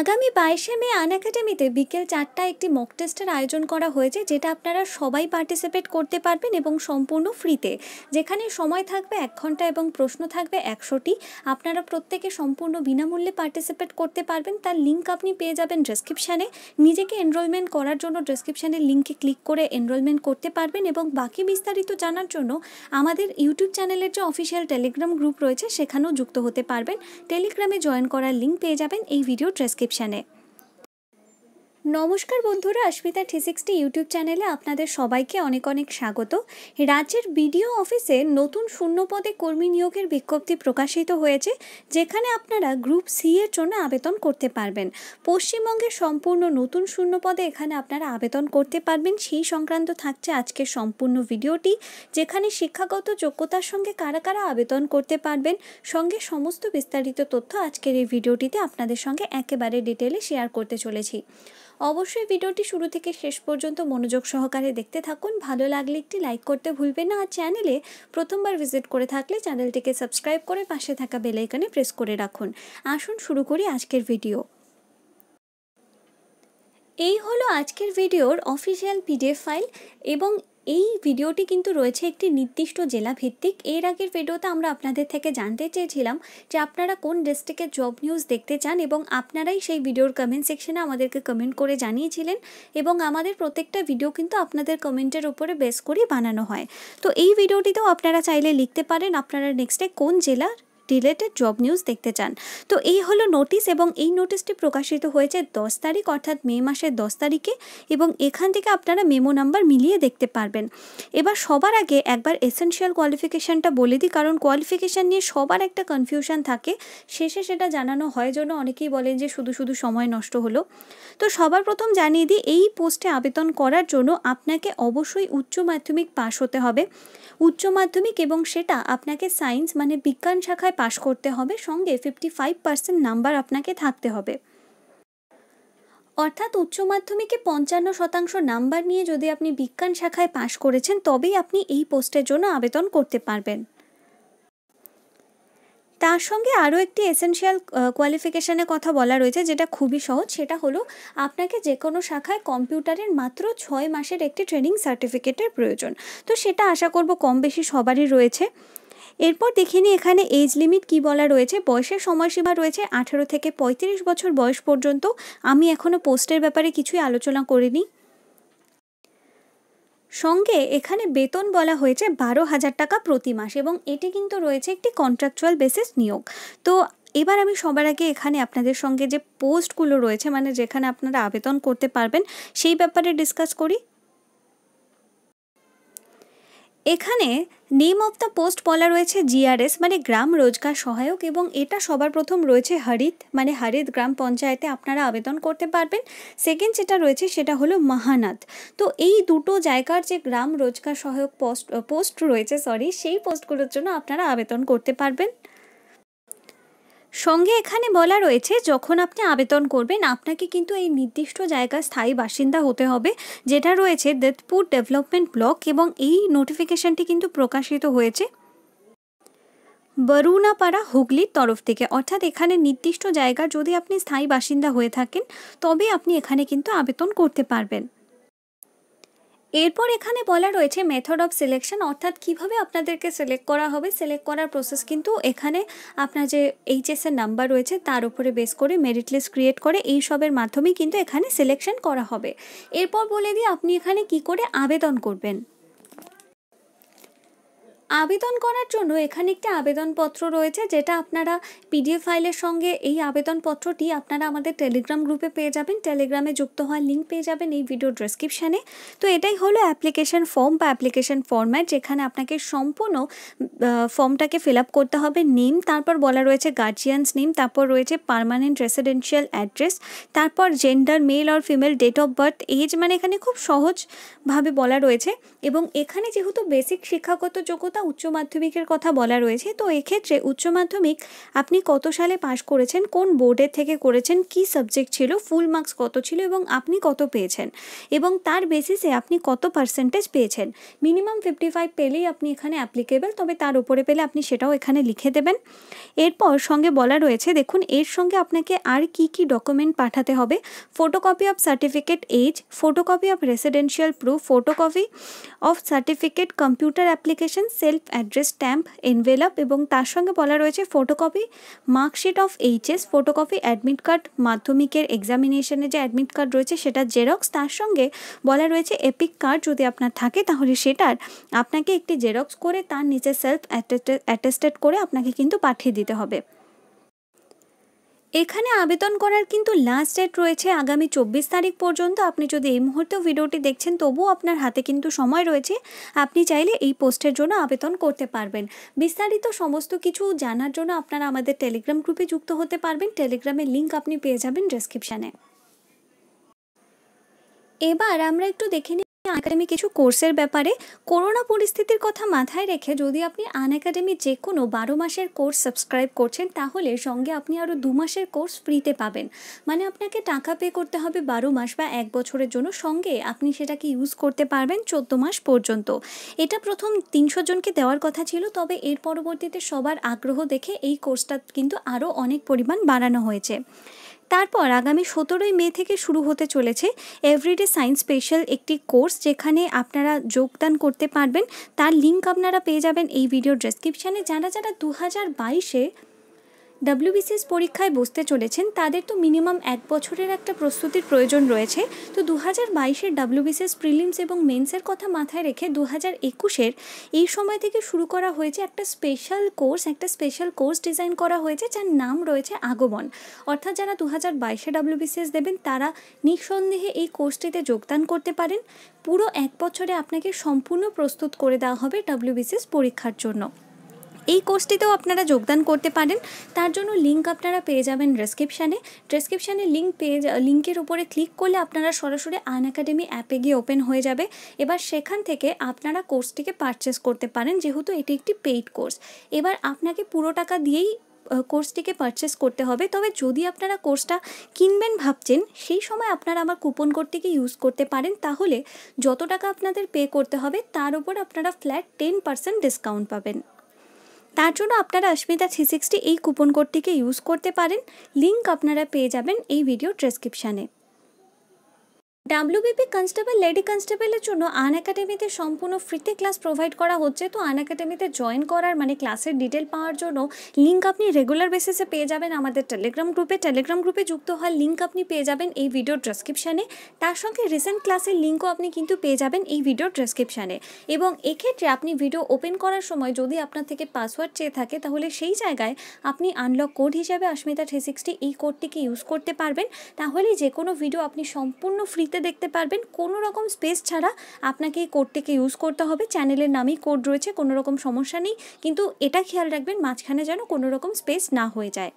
আগামী বাইশে মে আন একাডেমিতে বিকেল চারটায় একটি মক টেস্টের আয়োজন করা হয়েছে যেটা আপনারা সবাই পার্টিসিপেট করতে পারবেন এবং সম্পূর্ণ ফ্রিতে যেখানে সময় থাকবে এক ঘন্টা এবং প্রশ্ন থাকবে একশোটি আপনারা প্রত্যেকে সম্পূর্ণ বিনামূল্যে পার্টিসিপেট করতে পারবেন তার লিঙ্ক আপনি পেয়ে যাবেন ডেসক্রিপশানে নিজেকে এনরোলমেন্ট করার জন্য ডেসক্রিপশানের লিঙ্কে ক্লিক করে এনরোলমেন্ট করতে পারবেন এবং বাকি বিস্তারিত জানার জন্য আমাদের ইউটিউব চ্যানেলের যে অফিসিয়াল টেলিগ্রাম গ্রুপ রয়েছে সেখানেও যুক্ত হতে পারবেন টেলিগ্রামে জয়েন করার লিঙ্ক পেয়ে যাবেন এই ভিডিও ড্রেস डिस्क्रिप्शन है নমস্কার বন্ধুরা অস্মিতা থ্রি সিক্সটি ইউটিউব চ্যানেলে আপনাদের সবাইকে অনেক অনেক স্বাগত রাজ্যের বিডিও অফিসে নতুন শূন্য পদে কর্মী নিয়োগের বিজ্ঞপ্তি প্রকাশিত হয়েছে যেখানে আপনারা গ্রুপ সি এর জন্য আবেদন করতে পারবেন পশ্চিমবঙ্গের সম্পূর্ণ নতুন শূন্য পদে এখানে আপনারা আবেদন করতে পারবেন সেই সংক্রান্ত থাকছে আজকের সম্পূর্ণ ভিডিওটি যেখানে শিক্ষাগত যোগ্যতার সঙ্গে কারা কারা আবেদন করতে পারবেন সঙ্গে সমস্ত বিস্তারিত তথ্য আজকের এই ভিডিওটিতে আপনাদের সঙ্গে একেবারে ডিটেলে শেয়ার করতে চলেছি অবশ্যই ভিডিওটি শুরু থেকে শেষ পর্যন্ত মনোযোগ সহকারে দেখতে থাকুন ভালো লাগলে একটি লাইক করতে ভুলবেন না আর চ্যানেলে প্রথমবার ভিজিট করে থাকলে চ্যানেলটিকে সাবস্ক্রাইব করে পাশে থাকা বেলাইকানে প্রেস করে রাখুন আসুন শুরু করি আজকের ভিডিও এই হলো আজকের ভিডিওর অফিসিয়াল পিডিএফ ফাইল এবং এই ভিডিওটি কিন্তু রয়েছে একটি নির্দিষ্ট জেলা ভিত্তিক এর আগের ভিডিওতে আমরা আপনাদের থেকে জানতে চেয়েছিলাম যে আপনারা কোন ডিস্ট্রিক্টের জব নিউজ দেখতে চান এবং আপনারাই সেই ভিডিওর কমেন্ট সেকশনে আমাদেরকে কমেন্ট করে জানিয়েছিলেন এবং আমাদের প্রত্যেকটা ভিডিও কিন্তু আপনাদের কমেন্টের উপরে বেস করে বানানো হয় তো এই ভিডিওটিতেও আপনারা চাইলে লিখতে পারেন আপনারা নেক্সটে কোন জেলার রিলেটেড জব নিউজ দেখতে চান তো এই হলো নোটিশ এবং এই নোটিশটি প্রকাশিত হয়েছে দশ তারিখ অর্থাৎ মে মাসের দশ তারিখে এবং এখান থেকে আপনারা মেমো নাম্বার মিলিয়ে দেখতে পারবেন এবার সবার আগে একবার এসেনশিয়াল কোয়ালিফিকেশানটা বলে দিই কারণ কোয়ালিফিকেশান নিয়ে সবার একটা কনফিউশন থাকে শেষে সেটা জানানো হয় জন্য অনেকেই বলেন যে শুধু শুধু সময় নষ্ট হলো তো সবার প্রথম জানিয়ে দিই এই পোস্টে আবেদন করার জন্য আপনাকে অবশ্যই উচ্চ মাধ্যমিক পাশ হতে হবে উচ্চ মাধ্যমিক এবং সেটা আপনাকে সায়েন্স মানে বিজ্ঞান শাখায় পাশ করতে হবে সঙ্গে ফিফটি ফাইভ পার্সেন্ট নাম্বার আপনাকে থাকতে হবে অর্থাৎ উচ্চ মাধ্যমিকে পঞ্চান্ন শতাংশ নাম্বার নিয়ে যদি আপনি বিজ্ঞান শাখায় পাশ করেছেন তবেই আপনি এই পোস্টের জন্য আবেদন করতে পারবেন তার সঙ্গে আরও একটি এসেনশিয়াল কোয়ালিফিকেশানের কথা বলা রয়েছে যেটা খুবই সহজ সেটা হলো আপনাকে যে কোনো শাখায় কম্পিউটারের মাত্র ছয় মাসের একটি ট্রেনিং সার্টিফিকেটের প্রয়োজন তো সেটা আশা করব কম বেশি সবারই রয়েছে এরপর দেখে নিই এখানে এজ লিমিট কি বলা রয়েছে বয়সের সময়সীমা রয়েছে আঠারো থেকে ৩৫ বছর বয়স পর্যন্ত আমি এখনও পোস্টের ব্যাপারে কিছুই আলোচনা করিনি সঙ্গে এখানে বেতন বলা হয়েছে বারো হাজার টাকা প্রতি মাস এবং এটি কিন্তু রয়েছে একটি কন্ট্রাকচুয়াল বেসিস নিয়োগ তো এবার আমি সবার আগে এখানে আপনাদের সঙ্গে যে পোস্টগুলো রয়েছে মানে যেখানে আপনারা আবেদন করতে পারবেন সেই ব্যাপারে ডিসকাস করি এখানে নেম অফ দ্য পোস্ট বলা রয়েছে জিআরএস মানে গ্রাম রোজগার সহায়ক এবং এটা সবার প্রথম রয়েছে হরিত মানে হরিত গ্রাম পঞ্চায়েতে আপনারা আবেদন করতে পারবেন সেকেন্ড যেটা রয়েছে সেটা হলো মাহানাথ তো এই দুটো জায়গার যে গ্রাম রোজগার সহায়ক পোস্ট পোস্ট রয়েছে সরি সেই পোস্টগুলোর জন্য আপনারা আবেদন করতে পারবেন সঙ্গে এখানে বলা রয়েছে যখন আপনি আবেদন করবেন আপনাকে কিন্তু এই নির্দিষ্ট জায়গা স্থায়ী বাসিন্দা হতে হবে যেটা রয়েছে দেতপুর ডেভেলপমেন্ট ব্লক এবং এই নোটিফিকেশনটি কিন্তু প্রকাশিত হয়েছে বরুণাপাড়া হুগলির তরফ থেকে অর্থাৎ এখানে নির্দিষ্ট জায়গা যদি আপনি স্থায়ী বাসিন্দা হয়ে থাকেন তবে আপনি এখানে কিন্তু আবেদন করতে পারবেন এরপর এখানে বলা রয়েছে মেথড অফ সিলেকশন অর্থাৎ কিভাবে আপনাদেরকে সিলেক্ট করা হবে সিলেক্ট করার প্রসেস কিন্তু এখানে আপনার যে এইচএসের নাম্বার রয়েছে তার উপরে বেস করে মেরিট লিস্ট ক্রিয়েট করে এই সবের মাধ্যমেই কিন্তু এখানে সিলেকশন করা হবে এরপর বলে দিয়ে আপনি এখানে কি করে আবেদন করবেন আবেদন করার জন্য এখানে একটি আবেদনপত্র রয়েছে যেটা আপনারা পিডিএফ ফাইলের সঙ্গে এই আবেদনপত্রটি আপনারা আমাদের টেলিগ্রাম গ্রুপে পেয়ে যাবেন টেলিগ্রামে যুক্ত হওয়ার লিঙ্ক পেয়ে যাবেন এই ভিডিও ডেসক্রিপশানে তো এটাই হলো অ্যাপ্লিকেশন ফর্ম বা অ্যাপ্লিকেশন ফর্ম্যাট যেখানে আপনাকে সম্পূর্ণ ফর্মটাকে ফিল আপ করতে হবে নেম তারপর বলা রয়েছে গার্জিয়ানস নেম তারপর রয়েছে পারমানেন্ট রেসিডেন্সিয়াল অ্যাড্রেস তারপর জেন্ডার মেল আর female date of birth age মানে এখানে খুব সহজভাবে বলা রয়েছে এবং এখানে যেহেতু বেসিক শিক্ষাগত যোগ্যতা বা উচ্চ মাধ্যমিকের কথা বলা রয়েছে তো এক্ষেত্রে উচ্চ মাধ্যমিক আপনি কত সালে পাশ করেছেন কোন বোর্ডের থেকে করেছেন কি সাবজেক্ট ছিল ফুল মার্কস কত ছিল এবং আপনি কত পেয়েছেন এবং তার বেসিসে আপনি কত পার্সেন্টেজ পেয়েছেন মিনিমাম ফিফটি ফাইভ পেলেই আপনি এখানে অ্যাপ্লিকেবল তবে তার উপরে পেলে আপনি সেটাও এখানে লিখে দেবেন এরপর সঙ্গে বলা রয়েছে দেখুন এর সঙ্গে আপনাকে আর কি কি ডকুমেন্ট পাঠাতে হবে photocopy of certificate age photocopy of residential proof photocopy of certificate computer application self address stamp envelope এবং তার সঙ্গে বলা রয়েছে photocopy marksheet of HS photocopy admit card মাধ্যমিকের এক্সামিনেশনে যে অ্যাডমিট কার্ড রয়েছে সেটা জেরক্স তার সঙ্গে বলা রয়েছে এপিক কার্ড যদি আপনার থাকে তাহলে সেটার আপনাকে একটি জেরক্স করে তার নিচে সেলফ অ্যাটেস্টেড করে আপনাকে কিন্তু পাঠিয়ে দিতে হবে এখানে আবেদন করার কিন্তু লাস্ট ডেট রয়েছে আগামী চব্বিশ তারিখ পর্যন্ত আপনি যদি এই মুহূর্তেও ভিডিওটি দেখছেন তবুও আপনার হাতে কিন্তু সময় রয়েছে আপনি চাইলে এই পোস্টের জন্য আবেদন করতে পারবেন বিস্তারিত সমস্ত কিছু জানার জন্য আপনারা আমাদের টেলিগ্রাম গ্রুপে যুক্ত হতে পারবেন টেলিগ্রামের লিঙ্ক আপনি পেয়ে যাবেন ডেসক্রিপশানে এবার আমরা একটু দেখে আনএকাডেমি কিছু কোর্সের ব্যাপারে করোনা পরিস্থিতির কথা মাথায় রেখে যদি আপনি আন একাডেমি যে কোনো বারো মাসের কোর্স সাবস্ক্রাইব করছেন তাহলে সঙ্গে আপনি আরও দু মাসের কোর্স ফ্রিতে পাবেন মানে আপনাকে টাকা পে করতে হবে বারো মাস বা এক বছরের জন্য সঙ্গে আপনি সেটাকে ইউজ করতে পারবেন চোদ্দ মাস পর্যন্ত এটা প্রথম তিনশো জনকে দেওয়ার কথা ছিল তবে এর পরবর্তীতে সবার আগ্রহ দেখে এই কোর্সটা কিন্তু আরও অনেক পরিমাণ বাড়ানো হয়েছে তারপর আগামী সতেরোই মে থেকে শুরু হতে চলেছে এভরিডে সায়েন্স স্পেশাল একটি কোর্স যেখানে আপনারা যোগদান করতে পারবেন তার লিঙ্ক আপনারা পেয়ে যাবেন এই ভিডিও ডেসক্রিপশানে যারা যারা দু হাজার বাইশে ডাব্লিউবিসিএস পরীক্ষায় বসতে চলেছেন তাদের তো মিনিমাম এক বছরের একটা প্রস্তুতির প্রয়োজন রয়েছে তো দু হাজার বাইশের ডাব্লিউবিসিএস প্রিলিমস এবং মেন্সের কথা মাথায় রেখে দু হাজার একুশের এই সময় থেকে শুরু করা হয়েছে একটা স্পেশাল কোর্স একটা স্পেশাল কোর্স ডিজাইন করা হয়েছে যার নাম রয়েছে আগমন অর্থাৎ যারা দু হাজার বাইশে ডাব্লিউবিসিএস দেবেন তারা নিঃসন্দেহে এই কোর্সটিতে যোগদান করতে পারেন পুরো এক বছরে আপনাকে সম্পূর্ণ প্রস্তুত করে দেওয়া হবে ডাব্লিউবিসিএস পরীক্ষার জন্য এই কোর্সটিতেও আপনারা যোগদান করতে পারেন তার জন্য লিঙ্ক আপনারা পেয়ে যাবেন ডেসক্রিপশানে ডেসক্রিপশানে লিঙ্ক পেয়ে লিঙ্কের উপরে ক্লিক করলে আপনারা সরাসরি আন একাডেমি অ্যাপে গিয়ে ওপেন হয়ে যাবে এবার সেখান থেকে আপনারা কোর্সটিকে পারচেস করতে পারেন যেহেতু এটি একটি পেইড কোর্স এবার আপনাকে পুরো টাকা দিয়েই কোর্সটিকে পারচেস করতে হবে তবে যদি আপনারা কোর্সটা কিনবেন ভাবছেন সেই সময় আপনারা আমার কুপন কোডটিকে ইউজ করতে পারেন তাহলে যত টাকা আপনাদের পে করতে হবে তার উপর আপনারা ফ্ল্যাট টেন পার্সেন্ট ডিসকাউন্ট পাবেন তার জন্য আপনারা অস্মিতা থ্রি সিক্সটি এই কুপন কোডটিকে ইউজ করতে পারেন লিঙ্ক আপনারা পেয়ে যাবেন এই ভিডিও ডেসক্রিপশানে ডাব্লিউবিপি কনস্টেবল লেডি কনস্টেবলের জন্য আন একাডেমিতে সম্পূর্ণ ফ্রিতে ক্লাস প্রোভাইড করা হচ্ছে তো আন একাডেমিতে জয়েন করার মানে ক্লাসের ডিটেল পাওয়ার জন্য লিঙ্ক আপনি রেগুলার বেসিসে পেয়ে যাবেন আমাদের টেলিগ্রাম গ্রুপে টেলিগ্রাম গ্রুপে যুক্ত হওয়ার লিঙ্ক আপনি পেয়ে যাবেন এই ভিডিওর ডেসক্রিপশানে তার সঙ্গে রিসেন্ট ক্লাসের লিঙ্কও আপনি কিন্তু পেয়ে যাবেন এই ভিডিওর ডেসক্রিপশানে এবং এক্ষেত্রে আপনি ভিডিও ওপেন করার সময় যদি আপনার থেকে পাসওয়ার্ড চেয়ে থাকে তাহলে সেই জায়গায় আপনি আনলক কোড হিসাবে আসমিতা থ্রি সিক্সটি এই কোডটিকে ইউজ করতে পারবেন তাহলে যে কোনো ভিডিও আপনি সম্পূর্ণ ফ্রিতে দেখতে পারবেন কোনো রকম স্পেস ছাড়া আপনাকে এই কোডটিকে ইউজ করতে হবে চ্যানেলের নামেই কোড রয়েছে কোনো রকম সমস্যা নেই কিন্তু এটা খেয়াল রাখবেন মাঝখানে যেন কোনো রকম স্পেস না হয়ে যায়